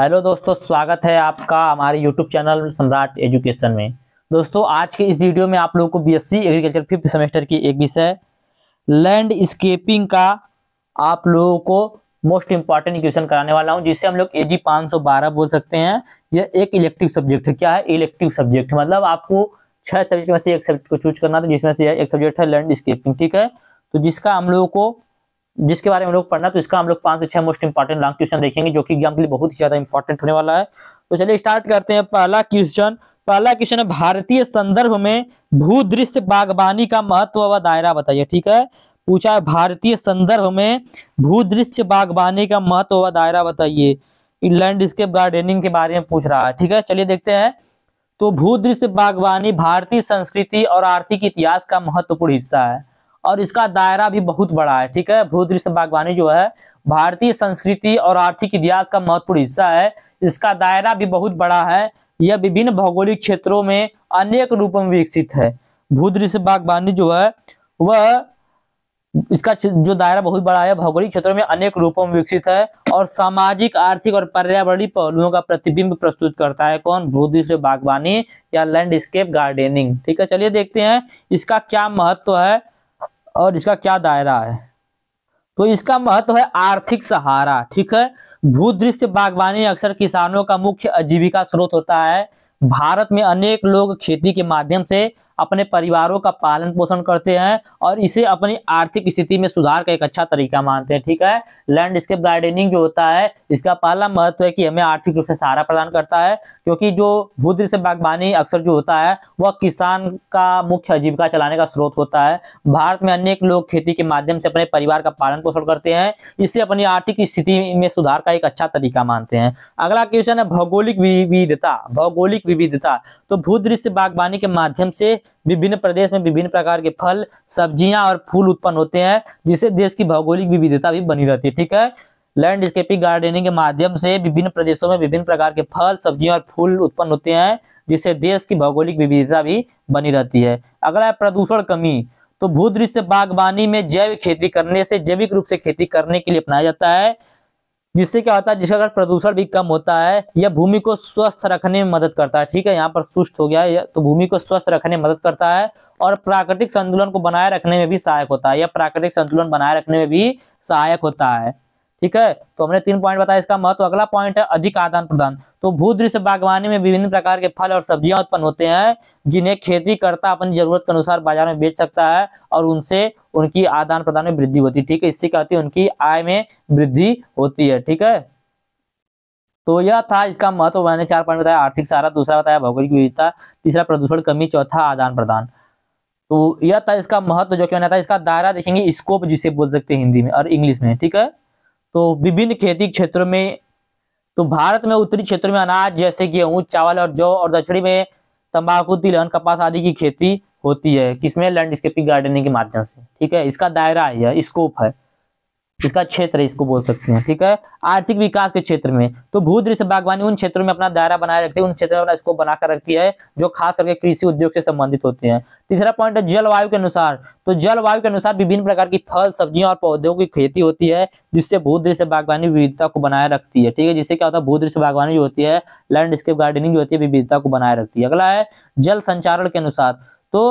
hello दोस्तों स्वागत है आपका हमारे यूट्यूब चैनल सम्राट एजुकेशन में दोस्तों आज के इस वीडियो में आप लोगों को बीएससी एग्रीकल्चर फिफ्थ सेमेस्टर की एक विषय लैंडस्केपिंग का आप लोगों को मोस्ट इंपॉर्टेंट क्वेश्चन कराने वाला हूं जिससे हम लोग ए जी बोल सकते हैं यह एक इलेक्टिव सब्जेक्ट है क्या है इलेक्टिव सब्जेक्ट मतलब आपको छह सब्जेक्ट में से एक सब्जेक्ट को चूज करना था जिसमें से एक सब्जेक्ट है लैंडस्केपिंग ठीक है तो जिसका हम लोगों को जिसके बारे में लोग पढ़ना तो इसका हम लोग पांच से छह मोस्ट इंपॉर्टेंट लॉन्ग क्वेश्चन देखेंगे जो कि एग्जाम के लिए बहुत ही ज्यादा इंपॉर्टेंट होने वाला है तो चलिए स्टार्ट करते हैं पहला क्वेश्चन पहला क्वेश्चन है भारतीय संदर्भ में भू दृश्य बागवानी का महत्व व दायरा बताइए ठीक है पूछा है भारतीय संदर्भ में भू दृश्य बागवानी का महत्व व दायरा बताइए लैंडस्केप गार्डनिंग के बारे में पूछ रहा है ठीक है चलिए देखते हैं तो भू दृश्य बागवानी भारतीय संस्कृति और आर्थिक इतिहास का महत्वपूर्ण हिस्सा है और इसका दायरा भी बहुत बड़ा है ठीक है भूदृश्य बागवानी जो है भारतीय संस्कृति और आर्थिक इतिहास का महत्वपूर्ण हिस्सा है इसका दायरा भी बहुत बड़ा है यह विभिन्न भौगोलिक क्षेत्रों में अनेक रूपों में विकसित है भूदृश्य बागवानी जो है वह इसका जो दायरा बहुत बड़ा है भौगोलिक क्षेत्रों में अनेक रूपों में विकसित है और सामाजिक आर्थिक और पर्यावरणीय पहलुओं का प्रतिबिंब प्रस्तुत करता है कौन भूदृश्य बागवानी या लैंडस्केप गार्डनिंग ठीक है चलिए देखते हैं इसका क्या महत्व है और इसका क्या दायरा है तो इसका महत्व है आर्थिक सहारा ठीक है भूदृश्य बागवानी अक्सर किसानों का मुख्य आजीविका स्रोत होता है भारत में अनेक लोग खेती के माध्यम से अपने परिवारों का पालन पोषण करते हैं और इसे अपनी आर्थिक स्थिति में सुधार का एक अच्छा तरीका मानते हैं ठीक है लैंडस्केप गार्डनिंग जो होता है इसका पहला महत्व है कि हमें आर्थिक रूप से सहारा प्रदान करता है क्योंकि जो भूद्र से बागवानी अक्सर जो होता है वह किसान का मुख्य आजीविका चलाने का स्रोत होता है भारत में अनेक लोग खेती के माध्यम से अपने परिवार का पालन पोषण करते हैं इसे अपनी आर्थिक स्थिति में सुधार का एक अच्छा तरीका मानते हैं अगला क्वेश्चन है भौगोलिक विविधता भौगोलिक विविधता तो भूदृश्य बागवानी के माध्यम से विभिन्न प्रदेश में विभिन्न प्रकार के फल सब्जियां और फूल उत्पन्न होते हैं जिससे देश की भौगोलिक विविधता भी बनी रहती है ठीक है लैंडस्केपिंग गार्डनिंग के माध्यम से विभिन्न प्रदेशों में विभिन्न प्रकार के फल सब्जियां और फूल उत्पन्न होते हैं जिससे देश की भौगोलिक विविधता भी बनी रहती है अगला है प्रदूषण कमी तो भूदृश्य बागवानी में जैविक खेती करने से जैविक रूप से खेती करने के लिए अपनाया जाता है जिससे क्या होता है जिसका अगर प्रदूषण भी कम होता है यह भूमि को स्वस्थ रखने में मदद करता है ठीक है यहाँ पर सुस्त हो गया है तो भूमि को स्वस्थ रखने में मदद करता है और प्राकृतिक संतुलन को बनाए रखने में भी सहायक होता है या प्राकृतिक संतुलन बनाए रखने में भी सहायक होता है ठीक है तो हमने तीन पॉइंट बताया इसका महत्व तो अगला पॉइंट है अधिक आदान प्रदान तो भूदृश्य बागवानी में विभिन्न प्रकार के फल और सब्जियां उत्पन्न होते हैं जिन्हें खेती करता अपनी जरूरत के अनुसार बाजार में बेच सकता है और उनसे उनकी आदान प्रदान में वृद्धि होती है ठीक है इससे क्या होती है उनकी आय में वृद्धि होती है ठीक है तो यह था इसका महत्व मैंने चार पॉइंट बताया आर्थिक सहारा दूसरा बताया भौगोलिक विविधता तीसरा प्रदूषण कमी चौथा आदान प्रदान तो यह था इसका महत्व जो कि मैंने था इसका दायरा देखेंगे स्कोप जिसे बोल सकते हैं हिंदी में और इंग्लिश में ठीक है तो विभिन्न खेती क्षेत्रों में तो भारत में उत्तरी क्षेत्र में अनाज जैसे गेहूं चावल और जौ और दक्षिणी में तंबाकू तिलहन कपास आदि की खेती होती है किसमें लैंडस्केपिंग गार्डनिंग के माध्यम से ठीक है इसका दायरा है स्कोप है इसका क्षेत्र इसको बोल सकते हैं ठीक है आर्थिक विकास के क्षेत्र में तो भूदृश्य बागवानी उन क्षेत्रों में अपना दायरा बनाए रखती है उन क्षेत्रों में इसको बनाकर रखती है जो खास करके कृषि उद्योग से संबंधित होते हैं तीसरा पॉइंट है जलवायु के अनुसार तो जलवायु के अनुसार विभिन्न प्रकार की फल सब्जियां और पौधों की खेती होती है जिससे भूदृश्य बागवानी विविधता को बनाए रखती है ठीक है जिससे क्या होता है भूदृश्य बागवानी जो होती है लैंडस्केप गार्डनिंग जो होती है विविधता को बनाए रखती है अगला है जल संचारण के अनुसार तो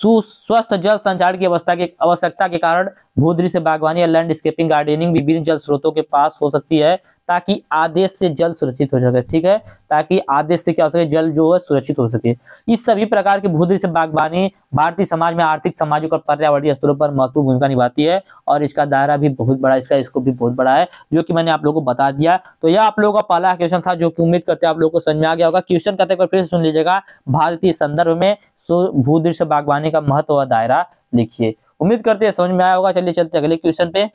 स्वस्थ जल संचार की अवस्था की आवश्यकता के कारण भूदृश्य बागवानी या लैंडस्केपिंग गार्डनिंग विभिन्न जल स्रोतों के पास हो सकती है ताकि आदेश से जल सुरक्षित हो सके ठीक है ताकि आदेश से क्या हो सके जल जो है सुरक्षित हो सके इस सभी प्रकार के भूदृश्य बागवानी भारतीय समाज में आर्थिक सामाजिक और पर्यावरणीय स्तरों पर महत्वपूर्ण भूमिका निभाती है और इसका दायरा भी बहुत बड़ा इसका स्कोप भी बहुत बड़ा है जो कि मैंने आप लोगों को बता दिया तो यह आप लोगों का पहला क्वेश्चन था जो कि उम्मीद करते हैं आप लोगों को समझ में आ गया होगा क्वेश्चन करते फिर सुन लीजिएगा भारतीय संदर्भ में भूदृश्य बागवानी का महत्व दायरा लिखिए उम्मीद करते हैं समझ में आया होगा चलिए चलते अगले क्वेश्चन पे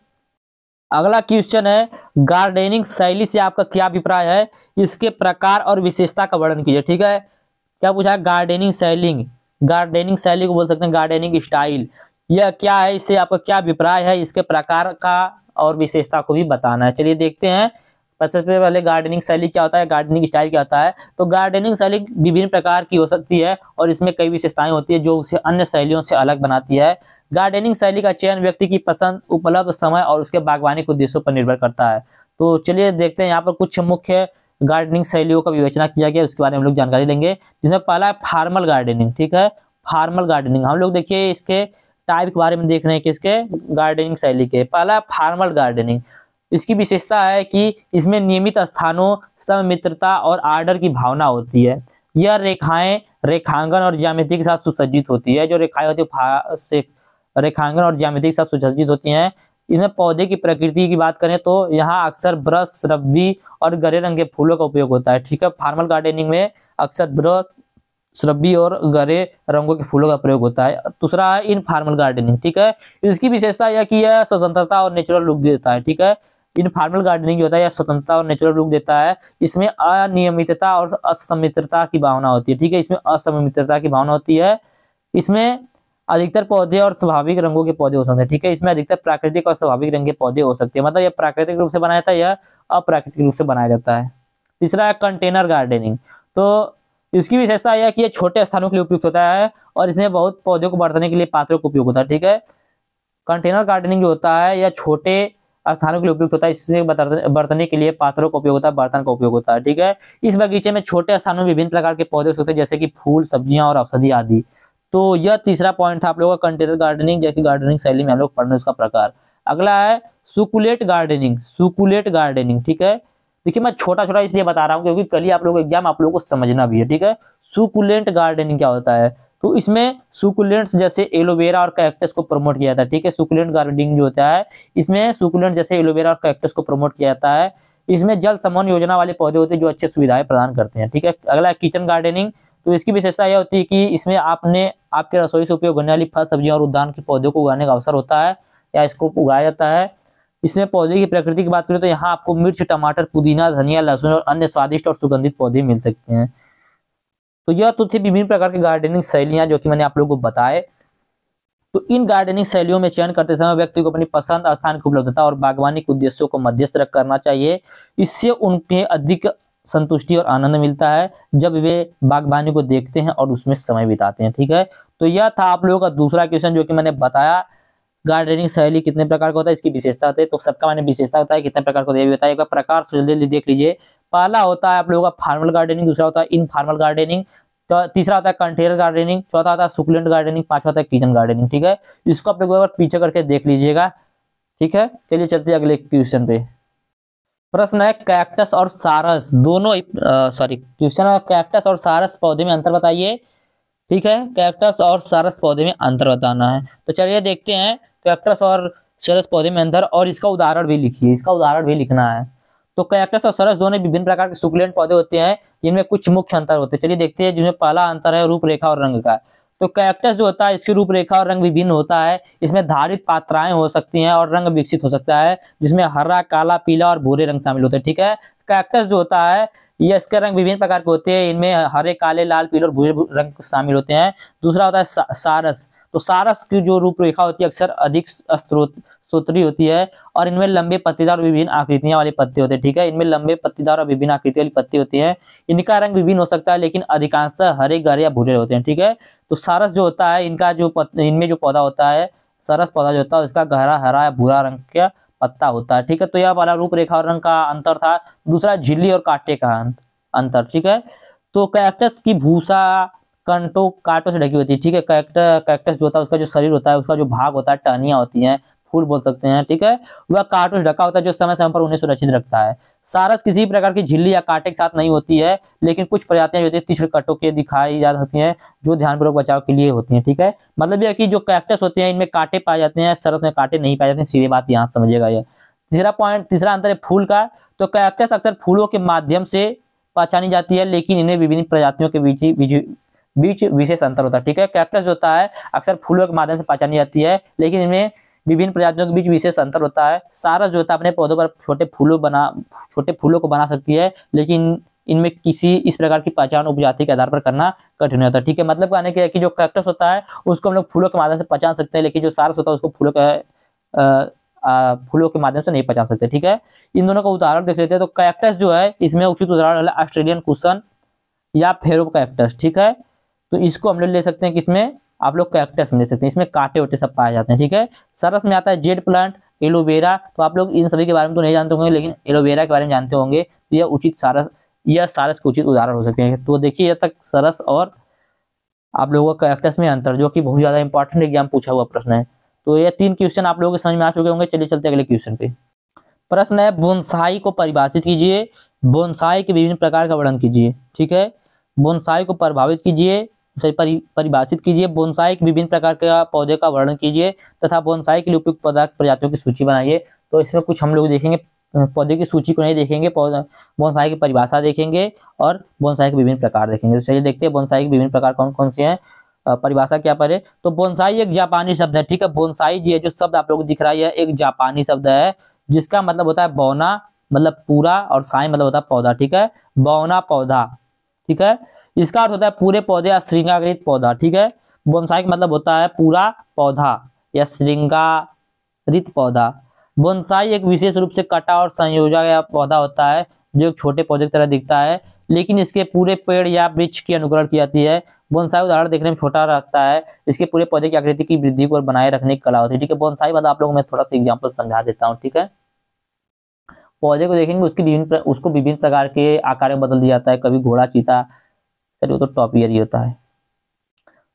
अगला क्वेश्चन है गार्डनिंग शैली से आपका क्या अभिप्राय है इसके प्रकार और विशेषता का वर्णन कीजिए ठीक है क्या पूछा है गार्डनिंग शैलिंग गार्डनिंग शैली को बोल सकते हैं गार्डनिंग स्टाइल यह क्या है इससे आपका क्या अभिप्राय है इसके प्रकार का और विशेषता को भी बताना है चलिए देखते हैं सबसे पहले गार्डनिंग शैली क्या होता है गार्डनिंग स्टाइल क्या होता है तो गार्डनिंग शैली विभिन्न प्रकार की हो सकती है और इसमें कई विशेषताएं होती है जो उसे अन्य शैलियों से अलग बनाती है गार्डनिंग शैली का चयन व्यक्ति की पसंद उपलब्ध समय और उसके बागवानी के उद्देश्यों पर निर्भर करता है तो चलिए देखते हैं यहाँ पर कुछ मुख्य गार्डनिंग शैलियों का विवेचना किया गया उसके बारे में हम लोग जानकारी लेंगे जिसमें पहला है फार्मल गार्डनिंग ठीक है फार्मल गार्डनिंग हम लोग देखिए इसके टाइप के बारे में देख रहे हैं किसके गार्डनिंग शैली के पहला है फार्मल गार्डनिंग इसकी विशेषता है कि इसमें नियमित स्थानों समित्रता और आर्डर की भावना होती है यह रेखाएं रेखांगन और ज्यामिति के साथ सुसज्जित होती है जो रेखाएं होती है रेखांकन और ज्यामिति के साथ सुसज्जित होती है इनमें पौधे की प्रकृति की बात करें तो यहाँ अक्सर ब्रश रब्बी और गरे रंग के फूलों का उपयोग होता है ठीक है फार्मल गार्डनिंग में अक्सर ब्रश रब्बी और गरे रंगों के फूलों का प्रयोग होता है दूसरा है इन फार्मल गार्डनिंग ठीक है इसकी विशेषता यह कि यह स्वतंत्रता और नेचुरल लुक देता है ठीक है इन फार्मल गार्डनिंग जो होता है यह स्वतंत्रता और नेचुरल लुक देता है इसमें अनियमितता और असमित्रता की भावना होती है ठीक है इसमें असमित्रता की भावना होती है इसमें अधिकतर पौधे और स्वाभाविक रंगों के पौधे हो सकते हैं ठीक है इसमें अधिकतर प्राकृतिक और स्वाभाविक रंग के पौधे हो सकते हैं मतलब यह प्राकृतिक रूप से बनाया जाता है या अप्राकृतिक रूप से बनाया जाता है तीसरा है कंटेनर गार्डनिंग तो इसकी विशेषता यह कि यह छोटे स्थानों के लिए उपयुक्त होता है और इसमें बहुत पौधों को बरतने के लिए पात्रों का उपयोग होता है ठीक है कंटेनर गार्डनिंग जो होता है यह छोटे स्थानों के लिए उपयुक्त होता है इससे बरतने के लिए पात्रों का उपयोग होता है बर्तन का उपयोग होता है ठीक है इस बगीचे में छोटे स्थानों में विभिन्न प्रकार के पौधे हो सकते हैं जैसे कि फूल सब्जियां और औषधि आदि तो यह तीसरा पॉइंट था आप लोगों का कंटेनर गार्डनिंग जैसे गार्डनिंग शैली में हम लोग पढ़ने उसका प्रकार अगला है सुकुलेट गार्डनिंग सुकुलेट गार्डनिंग ठीक है देखिए मैं छोटा छोटा इसलिए बता रहा हूँ क्योंकि कल ही आप लोग एग्जाम आप लोगों को समझना भी है ठीक है सुकुलेंट गार्डनिंग क्या होता है तो इसमें सुकुलेंट्स जैसे एलोवेरा और कैक्टस को प्रमोट किया जाता है ठीक है सुकुलेंट गार्डनिंग जो होता है इसमें सुकुलेंट जैसे एलोवेरा और कैक्टस को प्रमोट किया जाता है इसमें जल समन योजना वाले पौधे होते हैं जो अच्छे सुविधाएं प्रदान करते हैं ठीक है अगला किचन गार्डनिंग तो इसकी विशेषता यह होती है कि इसमें आपने आपके रसोई से उपयोग होने वाली फल सब्जियों और उद्यान के पौधों को उगाने का अवसर होता है या इसको उगाया जाता है इसमें पौधे की प्रकृति की बात करें तो यहाँ आपको मिर्च टमाटर पुदीना धनिया लहसुन और अन्य स्वादिष्ट और सुगंधित पौधे मिल सकते हैं तो यह तो थी विभिन्न प्रकार की गार्डनिंग शैलियां जो कि मैंने आप लोगों को बताए तो इन गार्डनिंग शैलियों में चयन करते समय व्यक्ति को अपनी पसंद स्थान की उपलब्धता और बागवानी के उद्देश्यों को मध्यस्थ रख करना चाहिए इससे उनके अधिक संतुष्टि और आनंद मिलता है जब वे बागवानी को देखते हैं और उसमें समय बिताते हैं ठीक है तो यह था आप लोगों का दूसरा क्वेश्चन जो कि मैंने बताया गार्डनिंग शैली कितने प्रकार का होता है इसकी विशेषता होती है तो सबका मैंने विशेषता होता है कितने प्रकार का होता है बताया एक प्रकार तो जल्दी देख लीजिए पहला होता है आप लोगों का फार्मल गार्डनिंग दूसरा होता है इनफार्मल गार्डनिंग तो तीसरा होता है कंटेनर गार्डनिंग चौथा होता है सुकुलेंट गार्डनिंग पांचवा होता है किचन गार्डनिंग ठीक है इसको आप लोग पीछे करके देख लीजिएगा ठीक है चलिए चलते अगले क्वेश्चन पे प्रश्न है कैक्टस और सारस दोनों सॉरी क्वेश्चन है कैक्टस और सारस पौधे में अंतर बताइए ठीक है कैक्टस और सारस पौधे में अंतर बताना है तो चलिए देखते हैं कैक्टस और सरस पौधे में अंतर और इसका उदाहरण भी लिखिए इसका उदाहरण भी लिखना है तो कैक्टस और सरस दोनों विभिन्न प्रकार के सुकुलेंट पौधे होते हैं जिनमें कुछ मुख्य अंतर होते हैं चलिए देखते हैं जिनमें पहला अंतर है रूपरेखा और रंग का तो कैक्टस जो होता है इसकी रूपरेखा और रंग विभिन्न होता है इसमें धारित पात्राएं हो सकती हैं और रंग विकसित हो सकता है जिसमें हरा काला पीला और भूरे रंग शामिल होते हैं ठीक है कैक्टस जो होता है ये इसके रंग विभिन्न प्रकार के होते हैं इनमें हरे काले लाल पीले और भूरे रंग शामिल होते हैं दूसरा होता है सारस तो सारस की जो रूपरेखा होती है अक्सर अधिक स्त्रोत सूत्री होती है और इनमें लंबे पत्तेदार विभिन्न आकृतियां वाले पत्ते होते हैं ठीक है इनमें लंबे पत्तेदार और विभिन्न आकृति वाली पत्ती होती है इनका रंग विभिन्न हो सकता है लेकिन अधिकांश हरे गहरे या भूरे होते हैं ठीक है तो सारस जो होता है इनका जो इनमें जो पौधा होता है सरस पौधा जो होता है उसका गहरा हरा या भूरा रंग का पत्ता होता है ठीक है तो यह वाला रूपरेखा और रंग का अंतर था दूसरा झिल्ली और कांटे का अंतर ठीक है तो कैक्टस की भूसा कंटो काटो से ढकी होती है ठीक है कैक्ट कैक्टस जो होता है उसका जो शरीर होता है उसका जो भाग होता है टहनिया होती है फूल बोल सकते हैं ठीक है वह कार्टूस ढका होता है जो समय समय पर उन्हें सुरक्षित रखता है सारस किसी प्रकार की झिल्ली या कांटे के साथ नहीं होती है लेकिन कुछ प्रजातियां जो है तीक्षण कटो के दिखाई जा सकती हैं जो ध्यानपूर्वक बचाव के लिए होती हैं ठीक है मतलब यह कि जो कैक्टस होते हैं इनमें कांटे पाए जाते हैं सरस में कांटे नहीं पाए जाते हैं सीधे बात यहाँ समझिएगा यह तीसरा पॉइंट तीसरा अंतर है फूल का तो कैक्टस अक्सर फूलों के माध्यम से पहचानी जाती है लेकिन इन्हें विभिन्न प्रजातियों के बीच बीच विशेष अंतर होता है ठीक है कैक्टस होता है अक्सर फूलों के माध्यम से पहचानी जाती है लेकिन इनमें विभिन्न प्रजातियों के बीच विशेष अंतर होता है सारस जो होता है अपने पौधों पर छोटे फूलों बना छोटे फूलों को बना सकती है लेकिन इनमें किसी इस प्रकार की पहचान उपजाति के आधार पर करना कठिन होता है ठीक है मतलब कहने के कि जो कैक्टस होता है उसको हम लोग फूलों के माध्यम से पहचान सकते हैं लेकिन जो सारस होता है उसको फूलों के फूलों के माध्यम से नहीं पहचान सकते ठीक है इन दोनों का उदाहरण देख लेते हैं तो कैक्टस जो है इसमें उचित उदाहरण है ऑस्ट्रेलियन कुशन या फेरो कैक्टस ठीक है तो इसको हम लोग ले सकते हैं किसमें आप लोग कैक्टस में ले सकते हैं इसमें कांटे ओटे सब पाए जाते हैं ठीक है सरस में आता है जेड प्लांट एलोवेरा तो आप लोग इन सभी के बारे में तो नहीं जानते होंगे लेकिन एलोवेरा के बारे में जानते होंगे तो यह उचित सारस यह सारस के उचित उदाहरण हो सकते हैं तो देखिए यह तक सरस और आप लोगों का कैक्टस में अंतर जो कि बहुत ज्यादा इंपॉर्टेंट एग्जाम पूछा हुआ प्रश्न है तो यह तीन क्वेश्चन आप लोगों के समझ में आ चुके होंगे चलिए चलते अगले क्वेश्चन पे प्रश्न है बोनसाई को परिभाषित कीजिए बोनसाई के विभिन्न प्रकार का वर्णन कीजिए ठीक है बोनसाई को प्रभावित कीजिए उसे परि, परिभाषित कीजिए बोनसाई के विभिन्न प्रकार के पौधे का वर्णन कीजिए तथा बोनसाई के लिए उपयुक्त पदार्थ प्रजातियों की सूची बनाइए तो इसमें कुछ हम लोग देखेंगे पौधे की सूची को नहीं देखेंगे बोनसाई की परिभाषा देखेंगे और बोनसाई के विभिन्न प्रकार देखेंगे तो चलिए देखते हैं बोनसाई के विभिन्न प्रकार कौन कौन से हैं परिभाषा क्या पर है तो बोनसाई एक जापानी शब्द है ठीक है बोनसाई है जो शब्द आप लोग दिख रहा है एक जापानी शब्द है जिसका मतलब होता है बौना मतलब पूरा और साई मतलब होता है पौधा ठीक है बौना पौधा ठीक है इसका अर्थ होता है पूरे पौधे या श्रृंगाकृत पौधा ठीक है बोनसाई का मतलब होता है पूरा पौधा या श्रृंगारित पौधा बोनसाई एक विशेष रूप से कटा और संयोजा या पौधा होता है जो एक छोटे पौधे की तरह दिखता है लेकिन इसके पूरे पेड़ या वृक्ष की अनुकरण की जाती है बोनसाई उदाहरण देखने में छोटा रखता है इसके पूरे पौधे की आकृति की वृद्धि को बनाए रखने की कला होती है ठीक है बोनसाई मतलब आप लोगों में थोड़ा सा एग्जाम्पल समझा देता हूँ ठीक है पौधे को देखेंगे उसकी विभिन्न उसको विभिन्न प्रकार के आकार में बदल दिया जाता है कभी घोड़ा चीता सर वो तो टॉप ईयर ही होता है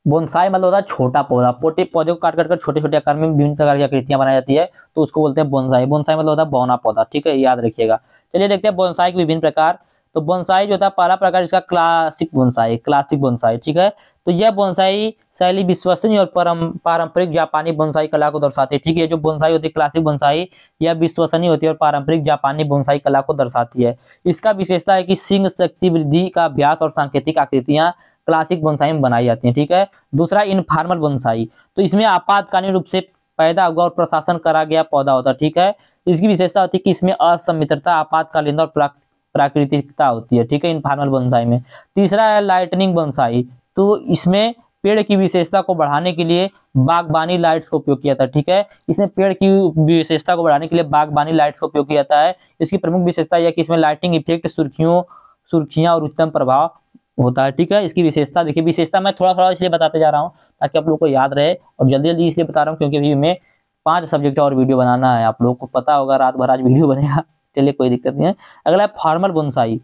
बोनसाई मतलब होता है छोटा पौधा पोटे पौधे को काट काट कर छोटे छोटे आकार में विभिन्न प्रकार की आकृतियां बनाई जाती है तो उसको बोलते हैं बोनसाई बोनसाई मतलब होता है बौना पौधा ठीक है याद रखिएगा चलिए देखते हैं बोनसाई के विभिन्न प्रकार तो बोनसाई जो होता है पहला प्रकार इसका क्लासिक बोनसाई क्लासिक बोनसाई ठीक है तो यह बोनसाई शैली विश्वसनीय और परम पारंपरिक जापानी बोनसाई कला को दर्शाती है ठीक है जो बोनसाई होती है क्लासिक बोनसाई यह विश्वसनीय होती है और पारंपरिक जापानी बोनसाई कला को दर्शाती है इसका विशेषता है कि सिंह शक्ति वृद्धि का अभ्यास और सांकेतिक आकृतियां क्लासिक बोनसाई में बनाई जाती है ठीक है दूसरा इनफॉर्मल बोनसाई तो इसमें आपातकालीन रूप से पैदा हुआ और प्रशासन करा गया पौधा होता है ठीक है इसकी विशेषता होती है कि इसमें असमित्रता आपातकालीन और प्राकृतिकता होती है ठीक है इनफॉर्मल बोनसाई में तीसरा है लाइटनिंग बोनसाई तो इसमें पेड़ की विशेषता को बढ़ाने के लिए बागबानी लाइट्स का उपयोग किया था ठीक है इसमें पेड़ की विशेषता को बढ़ाने के लिए बागबानी लाइट्स का उपयोग किया जाता है इसकी प्रमुख विशेषता यह कि इसमें लाइटिंग इफेक्ट सुर्खियों सुर्खियां और उत्तम प्रभाव होता है ठीक है इसकी विशेषता देखिए विशेषता मैं थोड़ा थोड़ा इसलिए बताते जा रहा हूँ ताकि आप लोग को याद रहे और जल्दी जल्दी इसलिए बता रहा हूँ क्योंकि अभी मैं पांच सब्जेक्ट और वीडियो बनाना है आप लोग को पता होगा रात भर आज वीडियो बनेगा चलिए कोई दिक्कत नहीं है अगला है फार्मर बोनसाई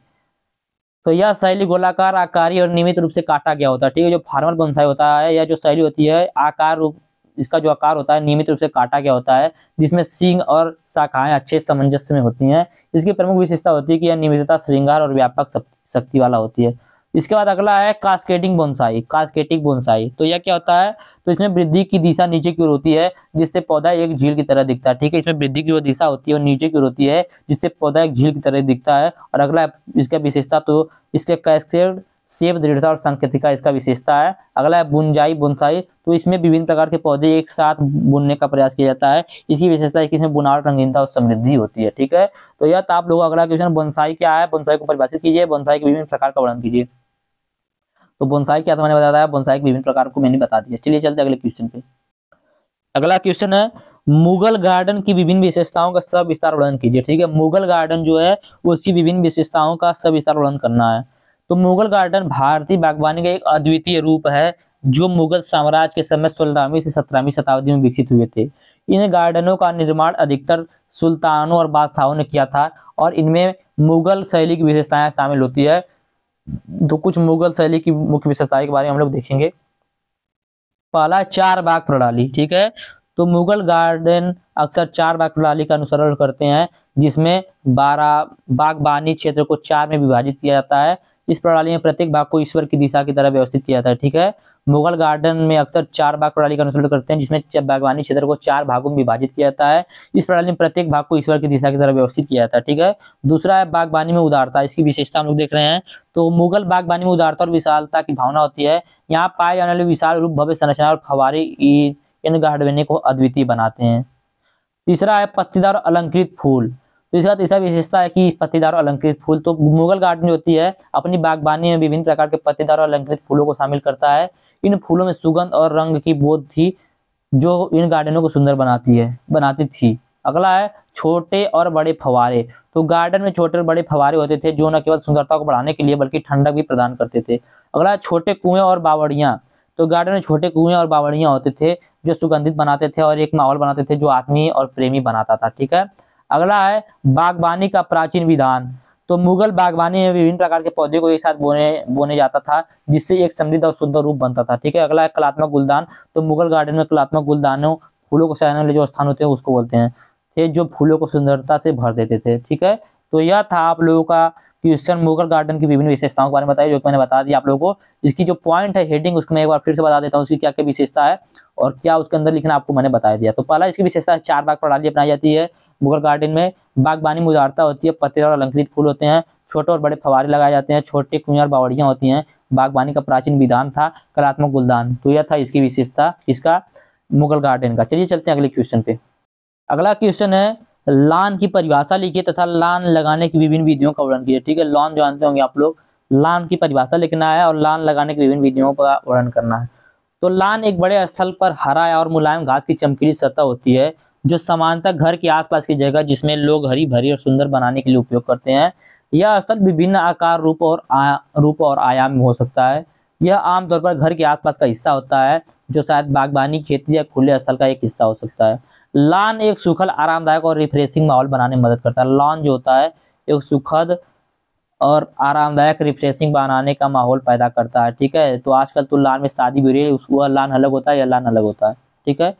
तो यह शैली गोलाकार आकारी और नियमित रूप से काटा गया होता है ठीक है जो फार्मल बंसाई होता है या जो शैली होती है आकार रूप इसका जो आकार होता है नियमित रूप से काटा गया होता है जिसमें सिंग और शाखाएं अच्छे सामंजस्य में होती हैं इसकी प्रमुख विशेषता होती है कि यह नियमितता श्रृंगार और व्यापक शक्ति वाला होती है इसके बाद अगला है कास्केटिंग बोनसाई कास्केटिंग बोनसाई तो यह क्या होता है तो इसमें वृद्धि की दिशा नीचे की ओर होती है जिससे पौधा एक झील की तरह दिखता है ठीक है इसमें वृद्धि की वो दिशा होती है और नीचे की ओर होती है जिससे पौधा एक झील की तरह दिखता है और अगला इसका विशेषता तो इसके कैस्केड सेब दृढ़ता और सांकेतिका इसका विशेषता है अगला है बुनजाई बुनसाई तो इसमें विभिन्न प्रकार के पौधे एक साथ बुनने का प्रयास किया जाता है इसकी विशेषता है कि इसमें बुनावट रंगीनता और समृद्धि होती है ठीक है तो यह तो आप लोग अगला क्वेश्चन बोनसाई क्या है बोनसाई को परिभाषित कीजिए बोनसाई के विभिन्न प्रकार का वर्णन कीजिए तो बोनसाई क्या था मैंने बताया बोनसाई के विभिन्न प्रकार को मैंने बता दिया चलिए चलते अगले क्वेश्चन पे अगला क्वेश्चन है मुगल गार्डन की विभिन्न विशेषताओं का सब विस्तार वर्णन कीजिए ठीक है मुगल गार्डन जो है उसकी विभिन्न विशेषताओं का सब विस्तार वर्णन करना है तो मुगल गार्डन भारतीय बागवानी का एक अद्वितीय रूप है जो मुगल साम्राज्य के समय सोलहवीं से सत्रहवीं शताब्दी में विकसित हुए थे इन गार्डनों का निर्माण अधिकतर सुल्तानों और बादशाहों ने किया था और इनमें मुगल शैली की विशेषताएं शामिल होती है दो कुछ मुगल शैली की मुख्य विशेषताएं के बारे में हम लोग देखेंगे पहला चार बाग प्रणाली ठीक है तो मुगल गार्डन अक्सर चार बाग प्रणाली का अनुसरण करते हैं जिसमें बारह बागबानी क्षेत्र को चार में विभाजित किया जाता है इस प्रणाली में प्रत्येक बाग को ईश्वर की दिशा की तरह व्यवस्थित किया जाता है ठीक है मुगल गार्डन में अक्सर चार भाग प्रणाली का अनुसरण करते हैं जिसमें बागवानी क्षेत्र को चार भागों में विभाजित किया जाता है इस प्रणाली में प्रत्येक भाग को ईश्वर की दिशा की तरह व्यवस्थित किया जाता है ठीक है दूसरा है बागवानी में उदारता इसकी विशेषता हम लोग देख रहे हैं तो मुगल बागवानी में उदारता और विशालता की भावना होती है यहाँ पाए जाने वाले विशाल रूप भव्य संरचना और फवारे इन गार्डवेने को अद्वितीय बनाते हैं तीसरा है पत्तीदार अलंकृत फूल तो इसका तीसरा विशेषता है कि पत्तेदार और अलंकृत फूल तो मुगल गार्डन जो होती है अपनी बागबानी में विभिन्न प्रकार के पत्तेदार और अलंकृत फूलों को शामिल करता है इन फूलों में सुगंध और रंग की बोध थी जो इन गार्डनों को सुंदर बनाती है बनाती थी अगला है छोटे और बड़े फवारे तो गार्डन में छोटे और बड़े फवारे होते थे जो न केवल सुंदरता को बढ़ाने के लिए बल्कि ठंडक भी प्रदान करते थे अगला छोटे कुएं और बावड़ियाँ तो गार्डन में छोटे कुएं और बावड़ियाँ होते थे जो सुगंधित बनाते थे और एक माहौल बनाते थे जो आत्मीय और प्रेमी बनाता था ठीक है अगला है बागवानी का प्राचीन विधान तो मुगल बागवानी में विभिन्न प्रकार के पौधे को एक साथ बोने बोने जाता था जिससे एक समृद्ध और सुंदर रूप बनता था ठीक है अगला है कलात्मक गुलदान तो मुगल गार्डन में कलात्मक गुलदानों फूलों को सजाने वाले जो स्थान होते हैं उसको बोलते हैं थे जो फूलों को सुंदरता से भर देते थे ठीक है तो यह था आप लोगों का क्वेश्चन मुगल गार्डन की विभिन्न विशेषताओं के बारे में बताया जो कि मैंने बता दिया आप लोगों को इसकी जो पॉइंट है हेडिंग उसको मैं एक बार फिर से बता देता हूँ उसकी क्या क्या विशेषता है और क्या उसके अंदर लिखना आपको मैंने बताया दिया तो पहला इसकी विशेषता है चार बाग प्रणाली अपनाई जाती है मुगल गार्डन में बागबानी मुजारता होती है पत्ते और अलंकृत फूल होते हैं छोटे और बड़े फवारे लगाए जाते हैं छोटे कुएं और बावड़ियाँ होती हैं बागवानी का प्राचीन विधान था कलात्मक गुलदान तो यह था इसकी विशेषता इसका मुगल गार्डन का चलिए चलते हैं अगले क्वेश्चन पे अगला क्वेश्चन है लान की परिभाषा लिखिए तथा लान लगाने की विभिन्न विधियों का वर्णन कीजिए ठीक है लॉन जानते होंगे आप लोग लान की परिभाषा लिखना है और लान लगाने की विभिन्न विधियों का वर्णन करना है तो लान एक बड़े स्थल पर हरा और मुलायम घास की चमकीली सतह होती है जो समानता घर के आसपास की जगह जिसमें लोग हरी भरी और सुंदर बनाने के लिए उपयोग करते हैं यह स्थल विभिन्न आकार रूप और आ, रूप और आयाम हो सकता है यह आमतौर पर घर के आसपास का हिस्सा होता है जो शायद बागबानी खेती या खुले स्थल का एक हिस्सा हो सकता है लान एक सुखल आरामदायक और रिफ्रेशिंग माहौल बनाने में मदद करता है लॉन जो होता है एक सुखद और आरामदायक रिफ्रेशिंग बनाने का माहौल पैदा करता है ठीक है तो आजकल तो लान में शादी भी रही है वह लान अलग होता है या लान अलग होता है ठीक है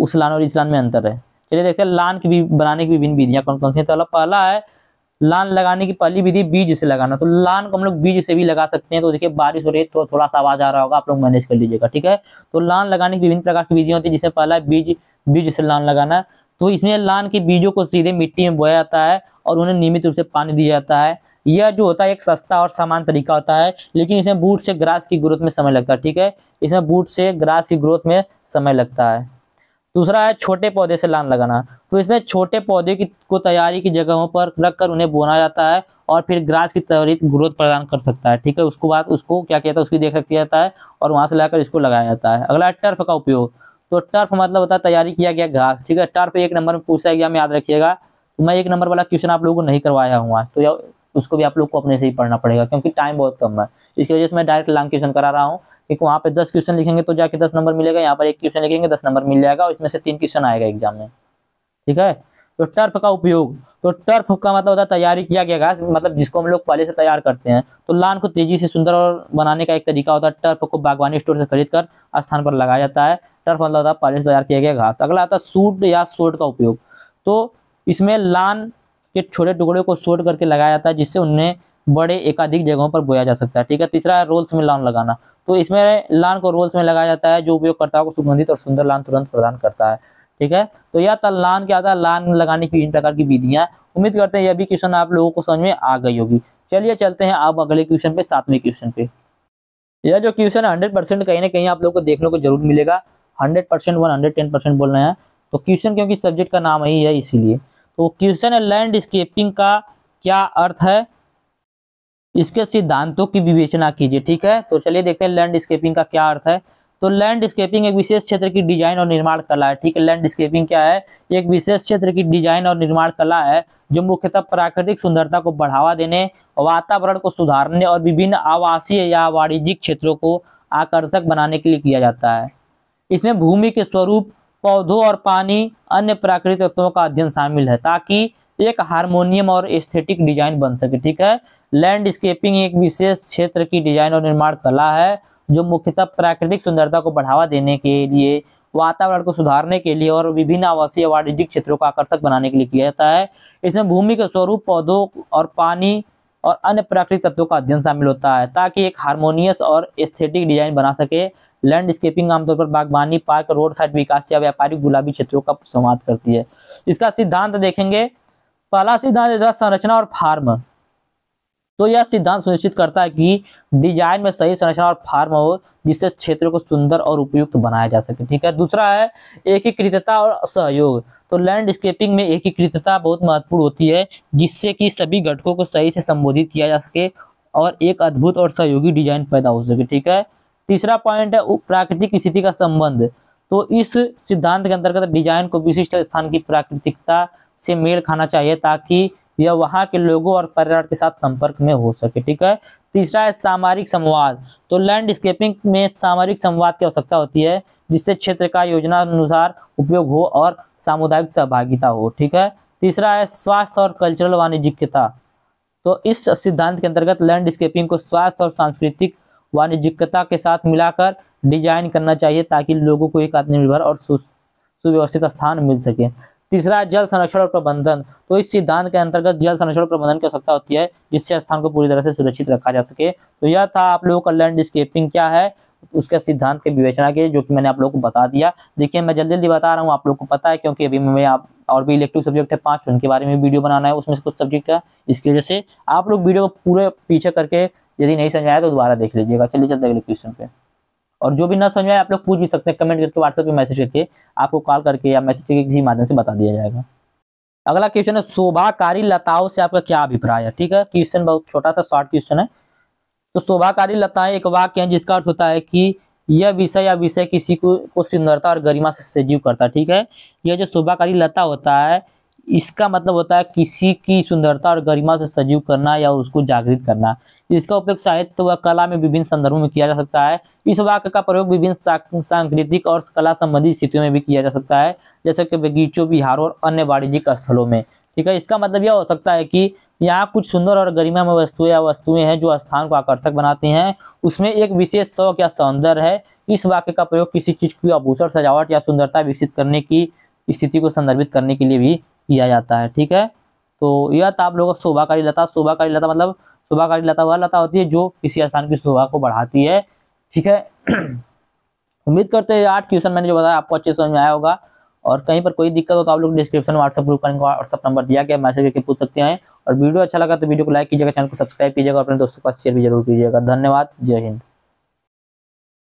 उस लान और इस लान में अंतर है चलिए देखते हैं लान की भी बनाने की विभिन्न विधियाँ कौन कौन सी है तो पहला है लान लगाने की पहली विधि बीज से लगाना तो लान को हम लोग बीज से भी लगा सकते हैं तो देखिए बारिश हो रही है तो थोड़ा सा आवाज आ रहा होगा आप लोग मैनेज कर लीजिएगा ठीक है तो लान लगाने की विभिन्न प्रकार की विधियाँ होती है जिसमें पहला है बीज बीज से लान लगाना तो इसमें लान के बीजों को सीधे मिट्टी में बोया जाता है और उन्हें नियमित रूप से पानी दिया जाता है यह जो होता है एक सस्ता और समान तरीका होता है लेकिन इसमें बूट से ग्रास की ग्रोथ में समय लगता है ठीक है इसमें बूट से ग्रास की ग्रोथ में समय लगता है दूसरा है छोटे पौधे से लान लगाना तो इसमें छोटे पौधे की को तैयारी की जगहों पर रख कर उन्हें बोना जाता है और फिर ग्रास की त्वरित ग्रोथ प्रदान कर सकता है ठीक है उसको बाद उसको क्या किया जाता है उसकी देख रख किया जाता है और वहाँ से लाकर इसको लगाया जाता है अगला टर्फ का उपयोग तो टर्फ मतलब होता है तैयारी किया गया घास ठीक है टर्फ एक नंबर में पूछा गया याद रखिएगा तो मैं एक नंबर वाला क्वेश्चन आप लोगों को नहीं करवाया हुआ तो उसको भी आप लोग को अपने से ही पढ़ना पड़ेगा क्योंकि टाइम बहुत कम है इसकी वजह से मैं डायरेक्ट लॉन्ग क्वेश्चन करा रहा हूँ क्योंकि वहाँ पे दस क्वेश्चन लिखेंगे तो जाके दस नंबर मिलेगा यहाँ पर एक क्वेश्चन लिखेंगे दस नंबर मिल जाएगा और इसमें से तीन क्वेश्चन आएगा एग्जाम में ठीक है तो टर्फ का उपयोग तो टर्फ का मतलब होता है तैयारी किया गया घास मतलब जिसको हम लोग पहले से तैयार करते हैं तो लान को तेजी से सुंदर और बनाने का एक तरीका होता है टर्फ को बागवानी स्टोर से खरीद कर स्थान पर लगाया जाता है टर्फ मतलब होता है पहले से तैयार किया गया घास अगला आता है सूट या सोट का उपयोग तो इसमें लान के छोटे टुकड़े को सोट करके लगाया जाता है जिससे उन्हें बड़े एकाधिक जगहों पर बोया जा सकता है ठीक है तीसरा है रोल्स में लान लगाना तो इसमें लान को रोल्स में लगाया जाता है जो उपयोगकर्ताओं को सुगंधित और सुंदर लान तुरंत प्रदान करता है ठीक है तो यह था लान क्या था लान लगाने की विभिन्न प्रकार की विधियां उम्मीद करते हैं यह भी क्वेश्चन आप लोगों को समझ में आ गई होगी चलिए चलते हैं आप अगले क्वेश्चन पे सातवें क्वेश्चन पे यह जो क्वेश्चन है हंड्रेड परसेंट कहीं ना कहीं आप लोग को देखने को जरूर मिलेगा hundred percent one hundred ten percent बोल रहे हैं तो क्वेश्चन क्योंकि सब्जेक्ट का नाम ही है इसीलिए तो क्वेश्चन है लैंडस्केपिंग का क्या अर्थ है इसके सिद्धांतों की विवेचना कीजिए ठीक है तो चलिए देखते हैं लैंडस्केपिंग का क्या अर्थ है तो लैंडस्केपिंग एक विशेष क्षेत्र की डिजाइन और निर्माण कला है ठीक है लैंडस्केपिंग क्या है एक विशेष क्षेत्र की डिजाइन और निर्माण कला है जो मुख्यतः प्राकृतिक सुंदरता को बढ़ावा देने वातावरण को सुधारने और विभिन्न आवासीय या वाणिज्यिक क्षेत्रों को आकर्षक बनाने के लिए किया जाता है इसमें भूमि के स्वरूप पौधों और पानी अन्य प्राकृतिक तत्वों का अध्ययन शामिल है ताकि एक हारमोनियम और एस्थेटिक डिजाइन बन सके ठीक है लैंडस्केपिंग एक विशेष क्षेत्र की डिजाइन और निर्माण कला है जो मुख्यतः प्राकृतिक सुंदरता को बढ़ावा देने के लिए वातावरण को सुधारने के लिए और विभिन्न आवासीय वाणिज्यिक क्षेत्रों को आकर्षक बनाने के लिए किया जाता है इसमें भूमि के स्वरूप पौधों और पानी और अन्य प्राकृतिक तत्वों का अध्ययन शामिल होता है ताकि एक हारमोनियस और एस्थेटिक डिजाइन बना सके लैंडस्केपिंग आमतौर पर बागवानी पार्क रोड साइड विकास या व्यापारिक गुलाबी क्षेत्रों का संवाद करती है इसका सिद्धांत देखेंगे पहला सिद्धांत है संरचना और फार्म तो यह सिद्धांत सुनिश्चित करता है कि डिजाइन में सही संरचना और फार्म हो जिससे क्षेत्र को सुंदर और उपयुक्त बनाया जा सके ठीक है दूसरा है एकीकृतता और सहयोग तो लैंडस्केपिंग में एकीकृतता बहुत महत्वपूर्ण होती है जिससे कि सभी घटकों को सही से संबोधित किया जा सके और एक अद्भुत और सहयोगी डिजाइन पैदा हो सके ठीक है तीसरा पॉइंट है प्राकृतिक स्थिति का संबंध तो इस सिद्धांत के अंतर्गत डिजाइन को विशिष्ट स्थान की प्राकृतिकता से मेल खाना चाहिए ताकि यह वहाँ के लोगों और पर्यावरण के साथ संपर्क में हो सके ठीक है तीसरा है सामरिक संवाद तो लैंडस्केपिंग में सामरिक संवाद की आवश्यकता होती है जिससे क्षेत्र का योजना अनुसार उपयोग हो और सामुदायिक सहभागिता हो ठीक है तीसरा है स्वास्थ्य और कल्चरल वाणिज्यिकता तो इस सिद्धांत के अंतर्गत लैंडस्केपिंग को स्वास्थ्य और सांस्कृतिक वाणिज्यिकता के साथ मिलाकर डिजाइन करना चाहिए ताकि लोगों को एक आत्मनिर्भर और सुव्यवस्थित स्थान मिल सके तीसरा जल संरक्षण और प्रबंधन तो इस सिद्धांत के अंतर्गत जल संरक्षण प्रबंधन की आवश्यकता होती है जिससे स्थान को पूरी तरह से सुरक्षित रखा जा सके तो यह था आप लोगों का लैंडस्केपिंग क्या है उसके सिद्धांत के विवेचना के जो कि मैंने आप लोगों को बता दिया देखिए मैं जल्दी जल्दी बता रहा हूँ आप लोग को पता है क्योंकि अभी मैं आप और भी इलेक्ट्रिक सब्जेक्ट है पांच उनके बारे में वीडियो बनाना है उसमें से कुछ सब्जेक्ट है इसकी वजह से आप लोग वीडियो को पूरे पीछे करके यदि नहीं समझ आया तो दोबारा देख लीजिएगा चलिए चलते अगले क्वेश्चन पे और जो भी ना समझ आए आप लोग पूछ भी सकते हैं कमेंट करके व्हाट्सएप पे मैसेज करके आपको कॉल करके या मैसेज करके किसी माध्यम से बता दिया जाएगा अगला क्वेश्चन है शोभाकारी लताओं से आपका क्या अभिप्राय है ठीक है क्वेश्चन बहुत छोटा सा शॉर्ट क्वेश्चन है तो शोभाकारी लताएं एक वाक्य है जिसका अर्थ होता है कि यह विषय या विषय किसी को, को सुंदरता और गरिमा से सजीव करता है ठीक है यह जो शोभाकारी लता होता है इसका मतलब होता है किसी की सुंदरता और गरिमा से सजीव करना या उसको जागृत करना इसका उपयोग साहित्य व कला में विभिन्न संदर्भों में किया जा सकता है इस वाक्य का प्रयोग विभिन्न सांस्कृतिक और कला संबंधी स्थितियों में भी किया जा सकता है जैसे कि बगीचों बिहारों और अन्य वाणिज्यिक स्थलों में ठीक है इसका मतलब यह हो सकता है कि यहाँ कुछ सुंदर और गरिमा में वस्तुएं या वस्तुएं हैं जो स्थान को आकर्षक बनाती हैं उसमें एक विशेष शौक या सौंदर्य है इस वाक्य का प्रयोग किसी चीज की आभूषण सजावट या सुंदरता विकसित करने की स्थिति को संदर्भित करने के लिए भी किया जाता है ठीक है तो यह था आप लोगों का शोभाकारी लता शोभाकारी लता मतलब शोभाकारी लता वह लता होती है जो किसी स्थान की शोभा को बढ़ाती है ठीक है उम्मीद करते हैं आठ क्वेश्चन मैंने जो बताया आपको अच्छे समझ में आया होगा और कहीं पर कोई दिक्कत हो तो आप लोग डिस्क्रिप्शन व्हाट्सअप ग्रुप करेंगे व्हाट्सअप नंबर दिया गया मैसेज करके पूछ सकते हैं और वीडियो अच्छा लगा तो वीडियो को लाइक कीजिएगा चैनल को सब्सक्राइब कीजिएगा और अपने दोस्तों का शेयर भी जरूर कीजिएगा धन्यवाद जय हिंद